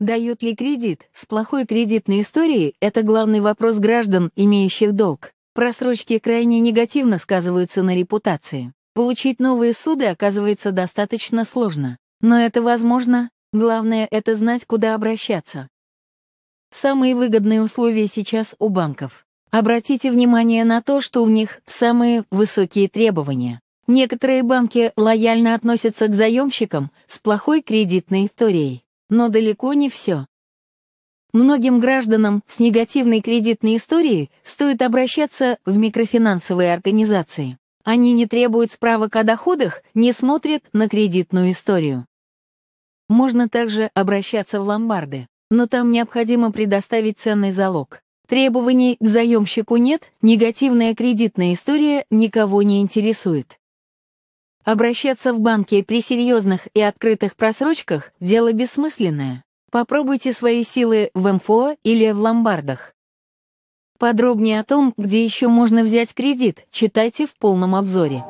Дают ли кредит? С плохой кредитной историей это главный вопрос граждан, имеющих долг. Просрочки крайне негативно сказываются на репутации. Получить новые суды оказывается достаточно сложно. Но это возможно. Главное — это знать, куда обращаться. Самые выгодные условия сейчас у банков. Обратите внимание на то, что у них самые высокие требования. Некоторые банки лояльно относятся к заемщикам с плохой кредитной историей но далеко не все. Многим гражданам с негативной кредитной историей стоит обращаться в микрофинансовые организации. Они не требуют справок о доходах, не смотрят на кредитную историю. Можно также обращаться в ломбарды, но там необходимо предоставить ценный залог. Требований к заемщику нет, негативная кредитная история никого не интересует. Обращаться в банки при серьезных и открытых просрочках – дело бессмысленное. Попробуйте свои силы в МФО или в ломбардах. Подробнее о том, где еще можно взять кредит, читайте в полном обзоре.